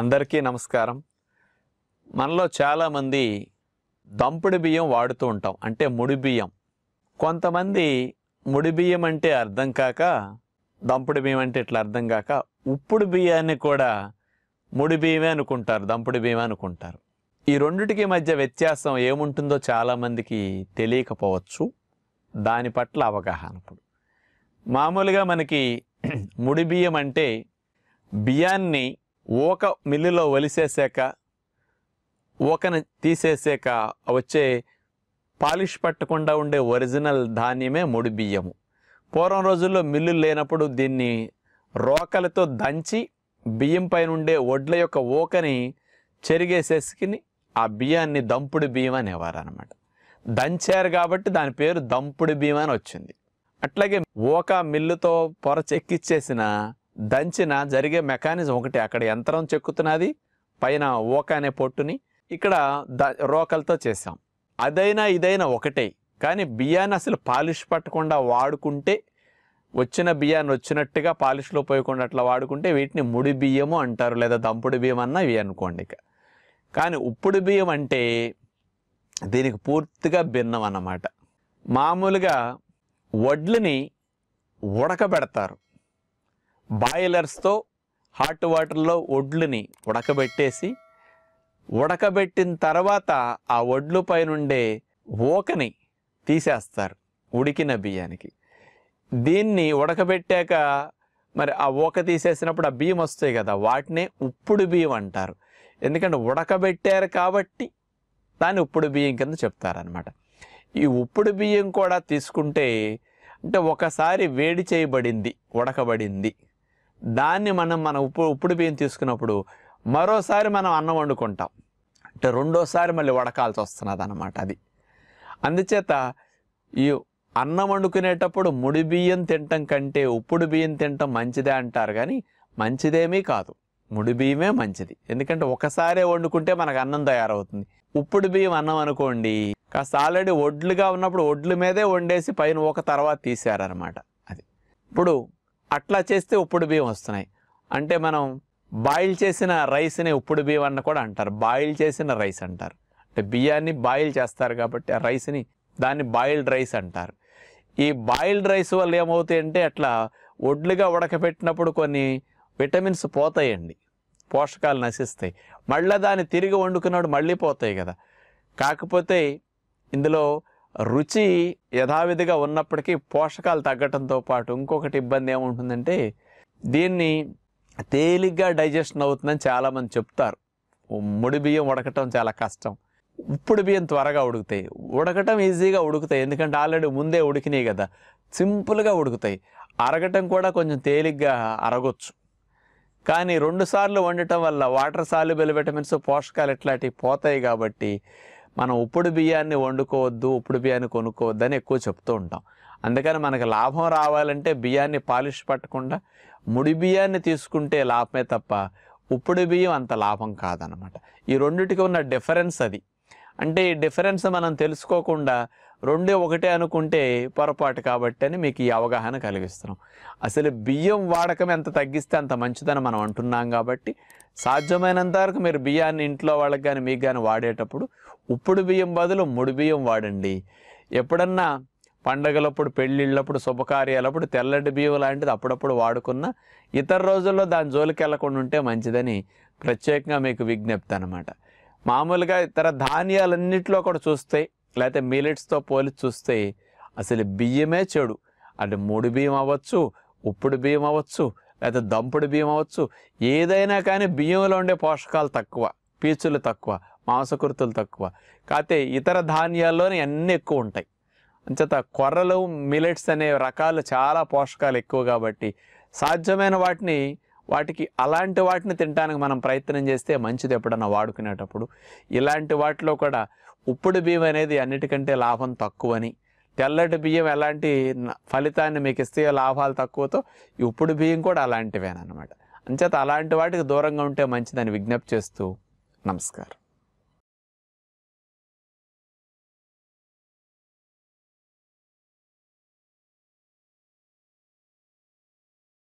అందరికీ నమస్కారం మనలో చాలామంది దంపుడు బియ్యం వాడుతూ ఉంటాం అంటే ముడి బియ్యం కొంతమంది ముడి బియ్యం అంటే అర్థం కాక దంపుడు బియ్యం అంటే ఇట్లా అర్థం కాక ఉప్పుడు బియ్యాన్ని కూడా ముడి బియ్యమే అనుకుంటారు దంపుడు బియ్యమే అనుకుంటారు ఈ రెండిటికి మధ్య వ్యత్యాసం ఏముంటుందో చాలామందికి తెలియకపోవచ్చు దాని పట్ల అవగాహన ఇప్పుడు మామూలుగా మనకి ముడి బియ్యం అంటే బియ్యాన్ని ఊక మిల్లులో వలిసేసాక ఒకని తీసేసాక వచ్చే పాలిష్ పట్టకుండా ఉండే ఒరిజినల్ ధాన్యమే ముడి బియ్యము పూర్వం రోజుల్లో మిల్లులు లేనప్పుడు దీన్ని రోకలతో దంచి బియ్యం పైన ఉండే ఒడ్ల యొక్క ఊకని చెరిగేసేసుకుని ఆ బియ్యాన్ని దంపుడు బియ్యం అనేవారు అనమాట దంచారు కాబట్టి దాని పేరు దంపుడు బియ్యం అని వచ్చింది అట్లాగే ఊక మిల్లుతో పొర చెక్కిచ్చేసిన దంచిన జరిగే మెకానిజం ఒకటి అక్కడ యంత్రం చెక్కుతున్నది పైన ఓక అనే పొట్టుని ఇక్కడ ద రోకలతో చేసాం అదైనా ఇదైనా ఒకటే కానీ బియ్యాన్ని అసలు పాలిష్ పట్టకుండా వాడుకుంటే వచ్చిన బియ్యాన్ని వచ్చినట్టుగా పాలిష్లో పోయకుండా అట్లా వాడుకుంటే వీటిని ముడి బియ్యము అంటారు లేదా దంపుడు బియ్యం అన్నా ఇవి అనుకోండి ఇక కానీ ఉప్పుడు బియ్యం అంటే దీనికి పూర్తిగా భిన్నం అన్నమాట మామూలుగా వడ్లని ఉడకబెడతారు బాయిలర్స్తో హాట్ వాటర్లో ఒడ్లని ఉడకబెట్టేసి ఉడకబెట్టిన తర్వాత ఆ ఒడ్లు పైనుండే ఓకని తీసేస్తారు ఉడికిన బియ్యానికి దీన్ని ఉడకబెట్టాక మరి ఆ ఓక తీసేసినప్పుడు ఆ బియ్యం వస్తాయి కదా వాటినే ఉప్పుడు బియ్యం అంటారు ఎందుకంటే ఉడకబెట్టారు కాబట్టి దాన్ని ఉప్పుడు బియ్యం కింద చెప్తారనమాట ఈ ఉప్పుడు బియ్యం కూడా తీసుకుంటే అంటే ఒకసారి వేడి చేయబడింది ఉడకబడింది దాన్ని మనం మన ఉప్పు ఉప్పుడు బియ్యం తీసుకున్నప్పుడు మరోసారి మనం అన్నం వండుకుంటాం అంటే రెండోసారి మళ్ళీ వడకాల్సి వస్తున్నది అనమాట అది అందుచేత ఈ అన్నం వండుకునేటప్పుడు ముడి బియ్యం తినటం కంటే ఉప్పుడు బియ్యం తినటం మంచిదే అంటారు కానీ మంచిదేమీ కాదు ముడి బియ్యమే మంచిది ఎందుకంటే ఒకసారే వండుకుంటే మనకు అన్నం తయారవుతుంది ఉప్పుడు బియ్యం అన్నం అనుకోండి కాస్త ఆల్రెడీ ఒడ్లుగా ఉన్నప్పుడు ఒడ్ల మీదే వండేసి పైన ఒక తర్వాత తీశారనమాట అది ఇప్పుడు అట్లా చేస్తే ఉప్పుడు బియ్యం వస్తున్నాయి అంటే మనం బాయిల్ చేసిన రైస్ని ఉప్పుడు బియ్యం అన్న కూడా అంటారు బాయిల్ చేసిన రైస్ అంటారు అంటే బియ్యాన్ని బాయిల్ చేస్తారు కాబట్టి ఆ రైస్ని దాన్ని బాయిల్డ్ రైస్ అంటారు ఈ బాయిల్డ్ రైస్ వల్ల ఏమవుతాయంటే అట్లా ఒడ్లుగా ఉడకబెట్టినప్పుడు కొన్ని విటమిన్స్ పోతాయండి పోషకాలు నశిస్తాయి మళ్ళీ దాన్ని తిరిగి వండుకున్నాడు మళ్ళీ పోతాయి కదా కాకపోతే ఇందులో రుచి యథావిధిగా ఉన్నప్పటికీ పోషకాలు తగ్గటంతో పాటు ఇంకొకటి ఇబ్బంది ఏముంటుందంటే దీన్ని తేలిగ్గా డైజెషన్ అవుతుందని చాలామంది చెప్తారు ముడి బియ్యం ఉడకటం చాలా కష్టం ఇప్పుడు బియ్యం త్వరగా ఉడుకుతాయి ఉడకటం ఈజీగా ఉడుకుతాయి ఎందుకంటే ఆల్రెడీ ముందే ఉడికినాయి కదా సింపుల్గా ఉడుకుతాయి అరగటం కూడా కొంచెం తేలిగ్గా అరగొచ్చు కానీ రెండుసార్లు వండటం వల్ల వాటర్ సాల్యుబుల్ విటమిన్స్ పోషకాలు ఇట్లాంటివి పోతాయి కాబట్టి మనం ఉప్పుడు బియ్యాన్ని వండుకోవద్దు ఉప్పుడు బియ్యాన్ని కొనుక్కోవద్దని ఎక్కువ చెప్తూ ఉంటాం అందుకని మనకు లాభం రావాలంటే బియ్యాన్ని పాలిష్ పట్టకుండా ముడి బియ్యాన్ని తీసుకుంటే లాభమే తప్ప ఉప్పుడు బియ్యం అంత లాభం కాదనమాట ఈ రెండిటికి ఉన్న డిఫరెన్స్ అది అంటే ఈ డిఫరెన్స్ మనం తెలుసుకోకుండా రెండే ఒకటే అనుకుంటే పొరపాటు కాబట్టి అని మీకు ఈ అవగాహన కలిగిస్తున్నాం అసలు బియ్యం వాడకం ఎంత తగ్గిస్తే అంత మంచిదని మనం అంటున్నాం కాబట్టి సాధ్యమైనంత వరకు మీరు బియ్యాన్ని ఇంట్లో వాళ్ళకి కానీ మీకు కానీ వాడేటప్పుడు ఉప్పుడు బియ్యం బదులు ముడి బియ్యం వాడండి ఎప్పుడన్నా పండగలప్పుడు పెళ్ళిళ్ళప్పుడు శుభకార్యాలప్పుడు తెల్లటి బియ్యం లాంటిది అప్పుడప్పుడు వాడుకున్న ఇతర రోజుల్లో దాని జోలికి వెళ్లకుండా ఉంటే మంచిదని ప్రత్యేకంగా మీకు విజ్ఞప్తి అనమాట మామూలుగా ఇతర ధాన్యాలన్నింటిలో కూడా చూస్తే లేకపోతే మిలెట్స్తో పోలి చూస్తే అసలు బియ్యమే చెడు అంటే ముడి బియ్యం అవ్వచ్చు ఉప్పుడు బియ్యం అవ్వచ్చు లేకపోతే దంపుడు బియ్యం అవ్వచ్చు ఏదైనా కానీ బియ్యంలో ఉండే పోషకాలు తక్కువ పీచులు తక్కువ మాంసకృతులు తక్కువ కాకపోతే ఇతర ధాన్యాల్లోనే అన్నీ ఎక్కువ ఉంటాయి అంచేత కొర్రలు మిలెట్స్ అనే రకాలు చాలా పోషకాలు ఎక్కువ కాబట్టి సాధ్యమైన వాటిని వాటికి అలాంటి వాటిని తినడానికి మనం ప్రయత్నం చేస్తే మంచిది ఎప్పుడన్నా వాడుకునేటప్పుడు ఇలాంటి వాటిలో కూడా ఉప్పుడు బియ్యం అనేది అన్నిటికంటే లాభం తక్కువని తెల్లటి బియ్యం ఎలాంటి ఫలితాన్ని మీకు ఇస్తే లాభాలు తక్కువతో ఇప్పుడు బియ్యం కూడా అలాంటివేనమాట అంచేత అలాంటి వాటికి దూరంగా ఉంటే మంచిదని విజ్ఞప్తి చేస్తూ నమస్కారం